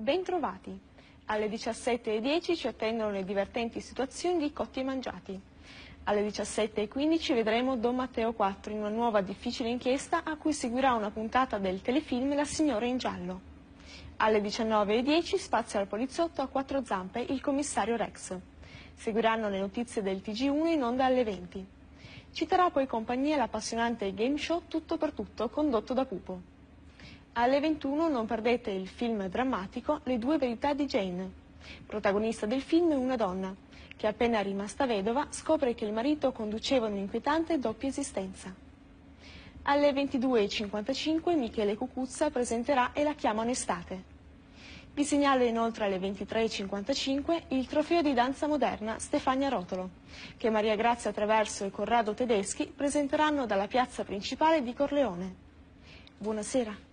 Bentrovati. Alle 17.10 ci attendono le divertenti situazioni di Cotti e Mangiati. Alle 17.15 vedremo Don Matteo 4 in una nuova difficile inchiesta a cui seguirà una puntata del telefilm La signora in giallo. Alle 19.10 spazio al poliziotto a quattro zampe il commissario Rex. Seguiranno le notizie del TG1 in onda alle 20. Ci terrà poi compagnia l'appassionante game show Tutto per Tutto condotto da Pupo. Alle 21 non perdete il film drammatico Le due verità di Jane. Protagonista del film è una donna che appena rimasta vedova scopre che il marito conduceva un'inquietante doppia esistenza. Alle 22.55 Michele Cucuzza presenterà E la chiamano estate. Vi segnalo inoltre alle 23.55 il trofeo di danza moderna Stefania Rotolo, che Maria Grazia Traverso e Corrado Tedeschi presenteranno dalla piazza principale di Corleone. Buonasera.